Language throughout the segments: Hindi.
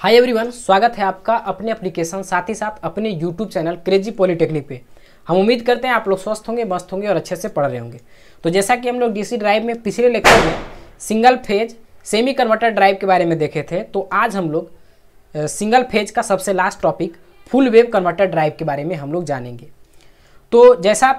हाय एवरीवन स्वागत है आपका अपने एप्लीकेशन साथ ही साथ अपने यूट्यूब चैनल क्रेजी पॉलीटेक्निक पे हम उम्मीद करते हैं आप लोग स्वस्थ होंगे मस्त होंगे और अच्छे से पढ़ रहे होंगे तो जैसा कि हम लोग डीसी ड्राइव में पिछले लेक्चर में single phase semi converter drive के बारे में देखे थे तो आज हम लोग सिंगल फेज का सबसे last topic full wave converter drive के बारे में हम लोग जानेंगे तो जैसा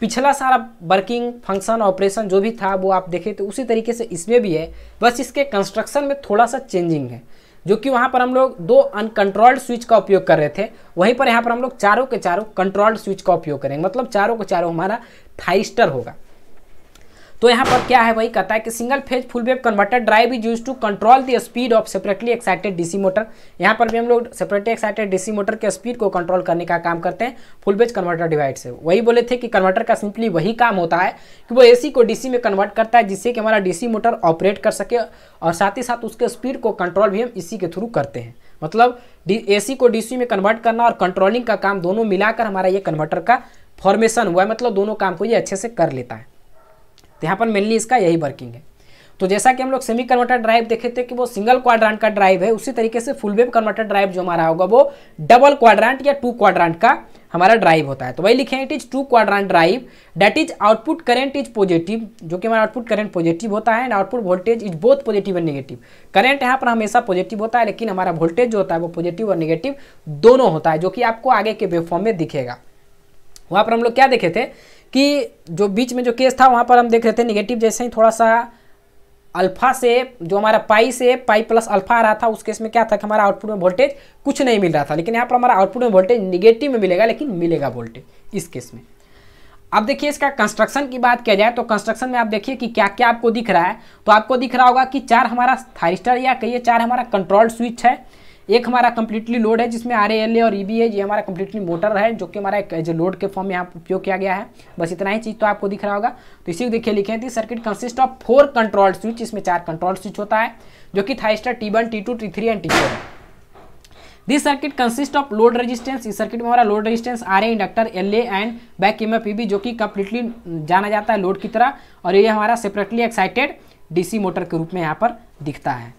पिछला सारा वर्किंग फंक्शन ऑपरेशन जो भी था वो आप देखे तो उसी तरीके से इसमें भी है बस इसके कंस्ट्रक्शन में थोड़ा सा चेंजिंग है जो कि वहाँ पर हम लोग दो अनकंट्रोल्ड स्विच का उपयोग कर रहे थे वहीं पर यहाँ पर हम लोग चारों के चारों कंट्रोल्ड स्विच का उपयोग करेंगे मतलब चारों के चारों हमारा थाइस्टर होगा तो यहाँ पर क्या है भाई कहता है कि single phase full wave converter drive is use to control the speed of separately excited DC motor यहाँ पर भी हम लोग सेपरेटली एक्साइटेड डीसी मोटर के स्पीड को कंट्रोल करने का काम करते हैं फुल वेज कन्वर्टर डिवाइड से वही बोले थे कि कन्वर्टर का सिंपली वही काम होता है कि वो ए को डी में कन्वर्ट करता है जिससे कि हमारा डी मोटर ऑपरेट कर सके और साथ ही साथ उसके स्पीड को कंट्रोल भी हम इसी के थ्रू करते हैं मतलब एसी को डीसी में कन्वर्ट करना और कंट्रोलिंग का काम दोनों मिलाकर हमारा ये कन्वर्टर का फॉर्मेशन हुआ है मतलब दोनों काम को ये अच्छे से कर लेता है तो यहाँ पर मेनली इसका यही वर्किंग है तो जैसा कि हम लोग सेमी कन्वर्टर ड्राइव देखे थे कि वो सिंगल क्वाड्रांट का ड्राइव है उसी तरीके से फुल वेव कन्वर्टर ड्राइव जो हमारा होगा वो डबल क्वाड्रांट या टू क्वाड्रांट का हमारा ड्राइव होता है तो वही लिखे it is two quadrant drive that is output current is positive जो कि हमारा आउटपुट करेंट पॉजिटिव होता है and output voltage is both positive and negative current यहाँ पर हमेशा पॉजिटिव होता है लेकिन हमारा वोल्टेज जो होता है वो पॉजिटिव और निगेटिव दोनों होता है जो कि आपको आगे के वेवफॉर्म में दिखेगा वहाँ पर हम लोग क्या देखे थे कि जो बीच में जो केस था वहाँ पर हम देख रहे थे निगेटिव जैसे ही थोड़ा सा अल्फा से जो हमारा पाई से पाई प्लस अल्फा आ रहा था उस केस में क्या था कि हमारा आउटपुट में वोल्टेज कुछ नहीं मिल रहा था लेकिन यहाँ पर हमारा आउटपुट में वोल्टेज निगेटिव में मिलेगा लेकिन मिलेगा वोल्टेज इस केस में अब देखिए इसका कंस्ट्रक्शन की बात किया जाए तो कंस्ट्रक्शन में आप देखिए कि क्या क्या आपको दिख रहा है तो आपको दिख रहा होगा कि चार हमारा थारिस्टर या कहिए चार हमारा कंट्रोल स्विच है एक हमारा कंप्लीटली लोड है जिसमें आर और ई e है ये हमारा कंप्लीटली मोटर है जो कि हमारा एक जो लोड के फॉर्म में यहाँ उपयोग किया गया है बस इतना ही चीज़ तो आपको दिख रहा होगा तो इसी को देखिए लिखे थे circuit consist of four control switch इसमें चार कंट्रोल स्विच होता है जो कि thyristor T one T two T three and T four है this circuit consist of load resistance इस सर्किट में हमारा load resistance R A inductor L A and back M F जो कि कंप्लीटली जाना जाता है लोड की तरह और ये हमारा सेपरेटली एक्साइटेड डीसी मोटर के रूप में यहाँ पर दिखता है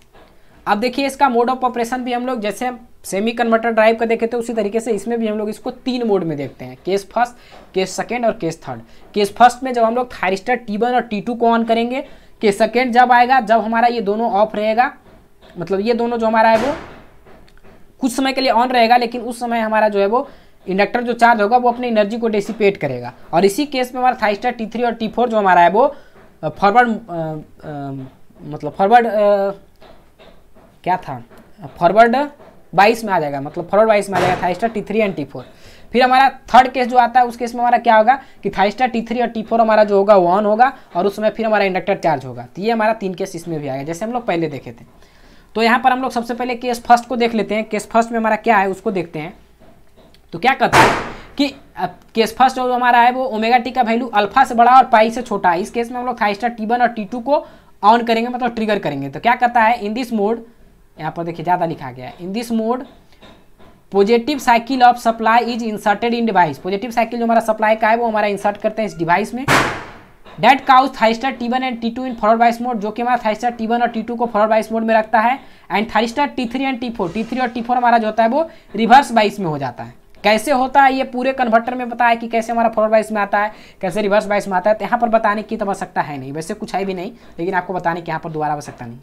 अब देखिए इसका मोड ऑफ ऑपरेशन भी हम लोग जैसे सेमी कन्वर्टर ड्राइव का देखे थे तो उसी तरीके से इसमें भी हम लोग इसको तीन मोड में देखते हैं केस फर्स्ट केस सेकेंड और केस थर्ड केस फर्स्ट में जब हम लोग थायरिस्टर टी और टी को ऑन करेंगे केस सेकेंड जब आएगा जब हमारा ये दोनों ऑफ रहेगा मतलब ये दोनों जो हमारा है वो कुछ समय के लिए ऑन रहेगा लेकिन उस समय हमारा जो है वो इंडक्टर जो चार्ज होगा वो अपनी एनर्जी को डेसिपेट करेगा और इसी केस में हमारा थाइस्टर टी थ्री और टी फोर जो हमारा है वो फॉरवर्ड मतलब फॉरवर्ड क्या था फॉरवर्ड बाईस में आ जाएगा मतलब फॉरवर्ड बाईस में आ जाएगा thyristor T three and T four फिर हमारा थर्ड केस जो आता है उस केस में हमारा क्या होगा कि थाइस्टर टी थ्री और टी फोर हमारा जो होगा वो ऑन होगा और उसमें फिर हमारा इंडक्टर चार्ज होगा तो ये हमारा तीन केस इसमें भी आएगा जैसे हम लोग पहले देखे थे तो यहाँ पर हम लोग सबसे पहले केस फर्स्ट को देख लेते हैं केस फर्स्ट में हमारा क्या है उसको देखते हैं तो क्या कहते हैं कि केस फर्स्ट जो हमारा है वो ओमेगा टी का वैल्यू अल्फा से बड़ा और पाई से छोटा है इस केस में हम लोग थाइस्टर टी वन और टी टू को ऑन करेंगे मतलब ट्रिगर करेंगे तो क्या कहता है इन दिस मोड यहाँ पर देखिए ज़्यादा लिखा गया है in this mode positive cycle of supply is inserted in device positive cycle जो हमारा सप्लाई का है वो हमारा इंसर्ट करते हैं इस डिवाइस में that cause thyristor T one and T two in forward bias mode जो कि हमारा थाइस्टर टी वन और टी टू को फॉरवर्ड वाइस मोड में रखता है and thyristor T three and T four T three और टी फोर हमारा जो होता है वो रिवर्स वाइस में हो जाता है कैसे होता है ये पूरे कन्वर्टर में बताया कि कैसे हमारा फॉरवर्ड वाइस में आता है कैसे रिवर्स वाइस में आता है तो यहाँ पर बताने की तो आवश्यकता है नहीं वैसे कुछ है भी नहीं लेकिन आपको बताने की यहाँ पर दोबारा आवश्यकता नहीं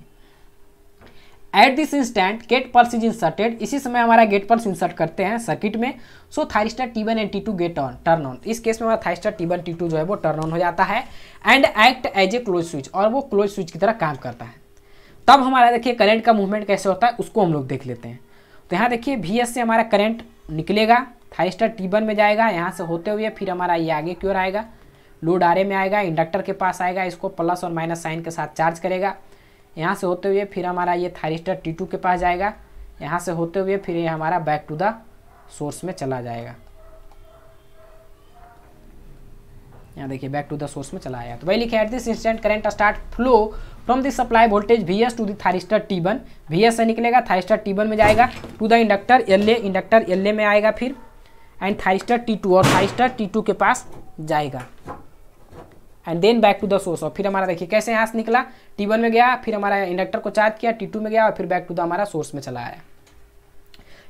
at this instant gate pulse is inserted इसी समय हमारा गेट पल्स इंसर्ट करते हैं सर्किट में so thyristor T one and T two get on turn on इस केस में हमारा thyristor T one T two जो है वो टर्न ऑन हो जाता है and act as a close switch और वो क्लोज स्विच की तरह काम करता है तब हमारा देखिए करंट का मूवमेंट कैसे होता है उसको हम लोग देख लेते हैं तो यहाँ देखिए वी से हमारा करंट निकलेगा थाइस्टर टी वन में जाएगा यहाँ से होते हुए फिर हमारा ये आगे की ओर आएगा लोड आरे में आएगा इंडक्टर के पास आएगा इसको प्लस और माइनस साइन के साथ चार्ज करेगा यहाँ से होते हुए फिर हमारा ये थायरिस्टर टी के पास जाएगा यहाँ से होते हुए फिर ये हमारा बैक टू द सोर्स में चला जाएगा यहाँ देखिए बैक टू द सोर्स में चला आया तो वही लिखे at this instant current start flow from the supply voltage V S to the thyristor T one V S से निकलेगा थायरिस्टर टी वन में जाएगा to the inductor L A inductor L A में आएगा फिर एंड थायरिस्टर टी टू और थायरिस्टर टी टू के पास जाएगा and then back to the source और फिर हमारा देखिए कैसे यहाँ से निकला टी वन में गया फिर हमारा इंडक्टर को चार्ज किया टी टू में गया और फिर बैक टू द हमारा सोर्स में चला आया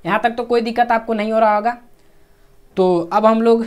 यहाँ तक तो कोई दिक्कत आपको नहीं हो रहा होगा तो अब हम लोग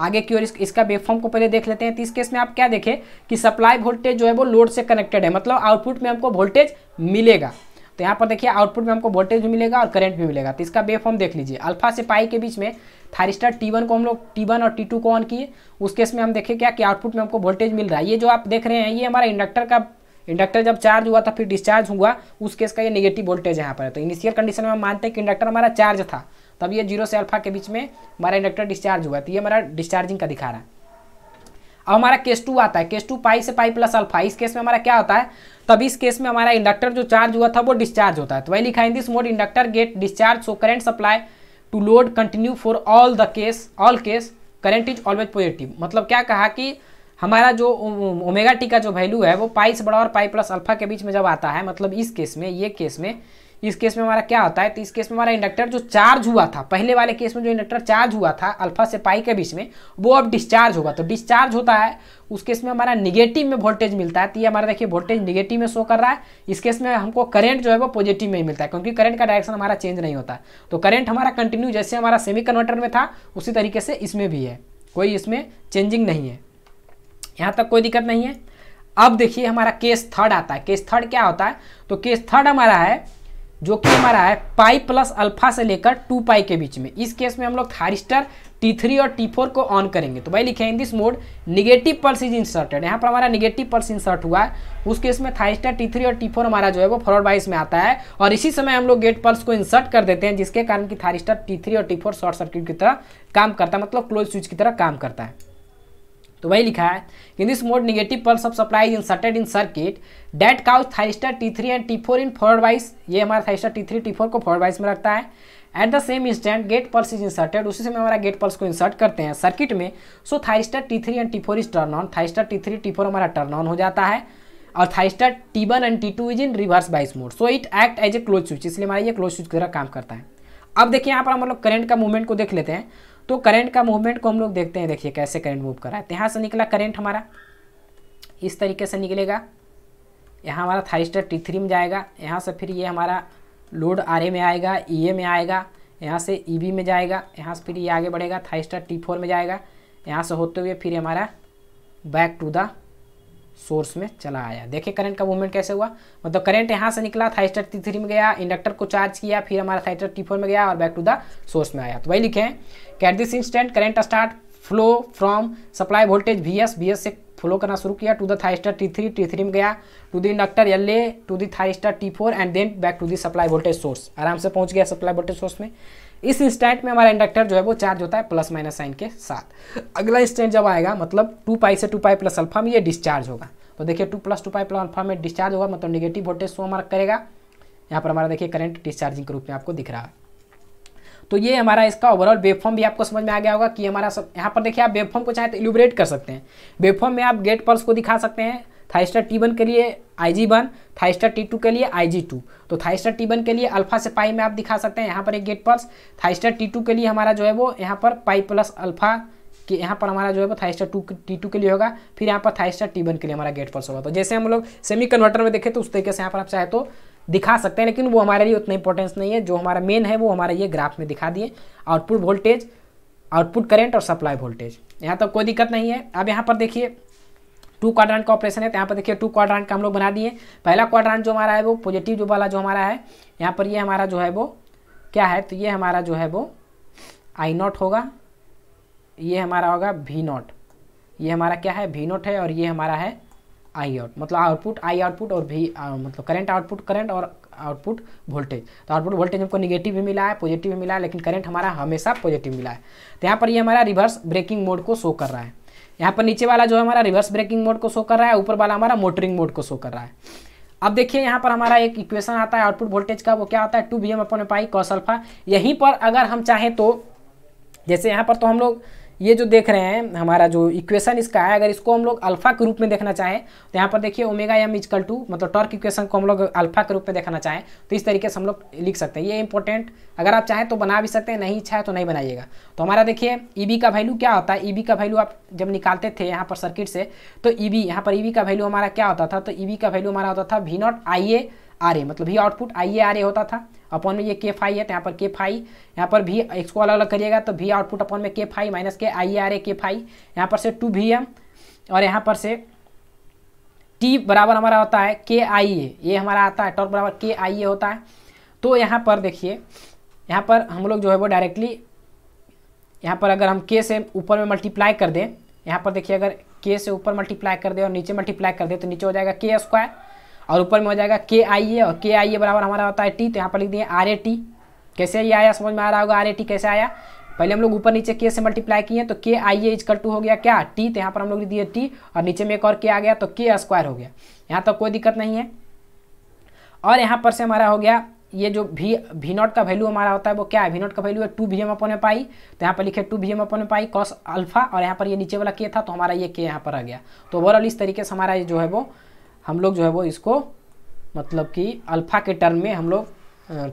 आगे की ओर इस, इसका वेबफॉर्म को पहले देख लेते हैं तो इस केस में आप क्या देखें कि सप्लाई वोल्टेज जो है वो लोड से कनेक्टेड है मतलब आउटपुट में हमको वोल्टेज मिलेगा तो यहाँ पर देखिए आउटपुट में हमको वोल्टेज भी मिलेगा और करंट भी मिलेगा तो इसका वेव फॉर्म देख लीजिए अल्फा से पाई के बीच में थारिस्टर टी वन को हम लोग टी वन और टी टू को ऑन किए उस केस में हम देखें क्या कि आउटपुट में हमको वोल्टेज मिल रहा है ये जो आप देख रहे हैं ये हमारा इंडक्टर का इंडक्टर जब चार्ज हुआ था फिर डिस्चार्ज हुआ उस केस का ये नेगेटिव वोल्टेज यहाँ पर है तो इनिशियल कंडीशन में हम मानते हैं कि इंडक्टर हमारा चार्ज था तब ये जीरो से अल्फा के बीच में हमारा इंडक्टर डिस्चार्ज हुआ तो ये हमारा डिस्चार्जिंग का दिखा रहा है अब हमारा केस टू आता है केस टू पाई से पाई प्लस अल्फा इस केस में हमारा क्या होता है तब इस केस में हमारा इंडक्टर जो चार्ज हुआ था वो डिस्चार्ज होता है तो वही लिखा है this mode inductor get discharge so current supply to load continue for all the case all case current is always positive मतलब क्या कहा कि हमारा जो ओमेगा टी का जो वैल्यू है वो पाई से बड़ा और पाई प्लस अल्फा के बीच में जब आता है मतलब इस केस में ये केस में इस केस में हमारा क्या होता है तो इस केस में हमारा इंडक्टर जो चार्ज हुआ था पहले वाले केस में जो इंडक्टर चार्ज हुआ था अल्फा से पाई के बीच में वो अब डिस्चार्ज होगा तो डिस्चार्ज होता है उस केस में हमारा निगेटिव में वोल्टेज मिलता है तो ये हमारा देखिए वोल्टेज निगेटिव में शो कर रहा है इस केस में हमको करंट जो है वो पॉजिटिव में ही मिलता है क्योंकि करंट का डायरेक्शन हमारा चेंज नहीं होता तो करंट हमारा कंटिन्यू जैसे हमारा सेमी कन्वर्टर में था उसी तरीके से इसमें भी है कोई इसमें चेंजिंग नहीं है यहाँ तक कोई दिक्कत नहीं है अब देखिए हमारा केस थर्ड आता है केस थर्ड क्या होता है तो केस थर्ड हमारा है जो कि हमारा है पाई प्लस अल्फा से लेकर टू पाई के बीच में इस केस में हम लोग थारिस्टर टी थ्री और टी फोर को ऑन करेंगे तो भाई लिखे in this mode negative pulse is inserted यहाँ पर हमारा निगेटिव पल्स इंसर्ट हुआ है उस केस में थाइस्टर टी थ्री और टी फोर हमारा जो है वो फॉरवर्ड बाइस में आता है और इसी समय हम लोग गेट पल्स को इंसर्ट कर देते हैं जिसके कारण कि थारिस्टर टी थ्री और टी फोर शॉर्ट सर्किट की तरह काम करता है मतलब क्लोज स्विच की तरह काम करता है तो वही लिखा है in this mode negative pulse of supply inserted in circuit that cause thyristor T three and T four in forward bias ये हमारा thyristor T three T four को फॉरवर्ड वाइस में रखता है at the same instant gate pulse is inserted उसी समय हमारा गेट पल्स को इंसर्ट करते हैं सर्किट में so thyristor T three and T four is turn on thyristor T three T four हमारा टर्न ऑन हो जाता है और thyristor T one and T two is in reverse bias mode so it act as a close switch इसलिए हमारा ये क्लोज स्विच की तरह काम करता है अब देखिए यहाँ पर हम लोग करेंट का मूवमेंट को देख लेते हैं तो करंट का मूवमेंट को हम लोग देखते हैं देखिए कैसे करंट मूव कर रहा है यहाँ से निकला करंट हमारा इस तरीके से निकलेगा यहाँ हमारा थाइस्टर टी थ्री में जाएगा यहाँ से फिर ये हमारा लोड आर में आएगा ई में आएगा यहाँ से ई में जाएगा यहाँ से फिर ये आगे बढ़ेगा थाइस्टर टी फोर में जाएगा यहाँ से होते हुए फिर हमारा बैक टू द सोर्स में चला आया देखिए करंट का मूवमेंट कैसे हुआ मतलब करंट यहाँ से निकला थाइस्टर टी थ्री में गया इंडक्टर को चार्ज किया फिर हमारा थाइस्टर टी फोर में गया और बैक टू द सोर्स में आया तो वही लिखे हैं at this instant current start flow from supply voltage V S V S से फ्लो करना शुरू किया to the thyristor T three T three में गया to the inductor L A to the thyristor T four and then back to the supply voltage source आराम से पहुंच गया सप्लाई वोल्टेज सोर्स में इस इंस्टेंट में हमारा इंडक्टर जो है वो चार्ज होता है प्लस माइनस साइन के साथ अगला इंस्टेंट जब आएगा मतलब टू पाई से टू पाई प्लस अल्फा में ये डिस्चार्ज होगा तो देखिए two plus two pi plus alpha में डिस्चार्ज होगा मतलब निगेटिव वोल्टेज शो हमारा करेगा यहाँ पर हमारा देखिए करंट डिस्चार्जिंग के रूप में आपको दिख रहा है तो ये हमारा इसका ओवरऑल वेबफॉर्म भी आपको समझ में आ गया होगा कि हमारा सब यहाँ पर देखिए आप वेबफॉर्म को चाहे तो एलिब्रेट कर सकते हैं वेबफॉर्म में आप गेट पल्स को दिखा सकते हैं थाइस्टर टी वन के लिए I G one thyristor T two के लिए आई जी टू तो थाइस्टर टी वन के लिए अल्फा से पाई में आप दिखा सकते हैं यहाँ पर एक gate pulse thyristor T two के लिए हमारा जो है वो यहाँ पर पाई प्लस अल्फा कि यहाँ पर हमारा जो है वो थाइस्टर टू टी टू के लिए होगा फिर यहाँ पर थाइस्टर टी वन के लिए हमारा गेट पर्स होगा तो जैसे हम लोग सेमी कन्वर्टर में देखें तो उस तरीके से यहाँ पर आप चाहे तो दिखा सकते हैं लेकिन वो हमारे लिए उतना इंपॉर्टेंस नहीं है जो हमारा मेन है वो हमारा ये ग्राफ में दिखा दिए आउटपुट वोल्टेज आउटपुट करेंट और सप्लाई वोल्टेज यहाँ तक तो कोई दिक्कत नहीं है अब यहाँ पर देखिए टू क्वाड्रांट का ऑपरेशन है तो यहाँ पर देखिए टू क्वाड्रांट का हम लोग बना दिए पहला क्वाड्रांट जो हमारा है वो पॉजिटिव जो वाला जो हमारा है यहाँ पर ये हमारा जो है वो क्या है तो ये हमारा जो है वो आई नॉट होगा ये हमारा होगा वी नॉट ये हमारा क्या है वी नॉट है और ये हमारा है आई आउट मतलब आउटपुट आई आउटपुट और भी मतलब करंट आउटपुट करंट और आउटपुट वोल्टेज तो आउटपुट वोल्टेज हमको निगेटिव भी मिला है पॉजिटिव भी मिला है लेकिन करंट हमारा हमेशा पॉजिटिव मिला है तो यहाँ पर ये हमारा रिवर्स ब्रेकिंग मोड को शो कर रहा है यहाँ पर नीचे वाला जो है हमारा रिवर्स ब्रेकिंग मोड को शो कर रहा है ऊपर वाला हमारा मोटरिंग मोड को शो कर रहा है अब देखिए यहाँ पर हमारा एक इक्वेशन आता है आउटपुट वोल्टेज का वो क्या आता है two V M upon pi cos alpha यहीं पर अगर हम चाहें तो जैसे यहाँ पर तो हम लोग ये जो देख रहे हैं हमारा जो इक्वेशन इसका है अगर इसको हम लोग अल्फा के रूप में देखना चाहें तो यहाँ पर देखिए ओमेगा एम इजकल टू मतलब टॉर्क इक्वेशन को हम लोग अल्फा के रूप में देखना चाहें तो इस तरीके से हम लोग लिख सकते हैं ये इंपॉर्टेंट अगर आप चाहें तो बना भी सकते हैं नहीं इच्छा है तो नहीं बनाइएगा तो हमारा देखिए ई e का वैल्यू क्या होता है ई e का वैल्यू आप जब निकालते थे यहाँ पर सर्किट से तो ई e बी यहाँ पर ई का वैल्यू हमारा क्या होता था तो ई का वैल्यू हमारा होता था V naught I A R A मतलब ये आउटपुट आई ए आर ए होता था अपन में ये के फाई है तो यहाँ पर के फाई यहाँ पर भी एक्स को अलग अलग करिएगा तो भी आउटपुट अपॉन में के फाई माइनस के आई ए आर ए के फाई यहाँ पर से टू भी एम और यहाँ पर से टी बराबर हमारा होता है के आई ए ये हमारा आता है टॉर्क बराबर के आई ए होता है तो यहाँ पर देखिए यहाँ पर हम लोग जो है वो डायरेक्टली यहाँ पर अगर हम के से ऊपर में मल्टीप्लाई कर दें यहाँ पर देखिए अगर के से ऊपर मल्टीप्लाई कर दें और नीचे मल्टीप्लाई कर दें तो नीचे हो जाएगा के स्क्वायर और ऊपर में हो जाएगा के आई ए और के आई ए बराबर हमारा होता है टी तो यहाँ पर लिख दिए आर ए टी कैसे ये आया समझ में आ रहा होगा आर ए टी कैसे आया पहले हम लोग ऊपर नीचे के से मल्टीप्लाई किए तो के आई ए इजकल टू हो गया क्या टी तो यहाँ पर हम लोग लिख दिए टी और नीचे में एक और के आ गया तो के स्क्वायर हो गया यहाँ तक तो कोई दिक्कत नहीं है और यहाँ पर से हमारा हो गया ये जो भी भी नॉट का वैल्यू हमारा होता है वो क्या है वी नॉट का वैल्यू है टू वी एम अपन में पाई तो यहाँ पर लिखे टू वी एम अपन में पाई कॉस अल्फा और यहाँ पर ये नीचे वाला के था तो हमारा ये के यहाँ पर आ गया तो ओवरऑल इस तरीके से हमारा ये जो है वो हम लोग जो है वो इसको मतलब कि अल्फा के टर्म में हम लोग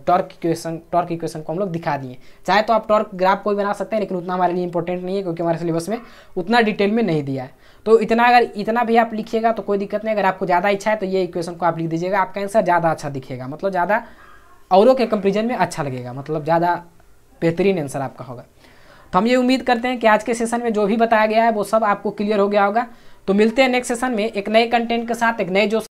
टॉर्क इक्वेशन टॉर्क इक्वेशन को हम लोग दिखा दिए चाहे तो आप टॉर्क ग्राफ को भी बना सकते हैं लेकिन उतना हमारे लिए इंपॉर्टेंट नहीं है क्योंकि हमारे सिलेबस में उतना डिटेल में नहीं दिया है तो इतना अगर इतना भी आप लिखिएगा तो कोई दिक्कत नहीं अगर आपको ज़्यादा इच्छा है तो ये इक्वेशन को आप लिख दीजिएगा आपका आंसर ज़्यादा अच्छा दिखेगा मतलब ज़्यादा औरों के कंपेरिजन में अच्छा लगेगा मतलब ज़्यादा बेहतरीन आंसर आपका होगा तो हम ये उम्मीद करते हैं कि आज के सेशन में जो भी बताया गया है वो सब आपको क्लियर हो गया होगा तो मिलते हैं नेक्स्ट सेशन में एक नए कंटेंट के साथ एक नए जोश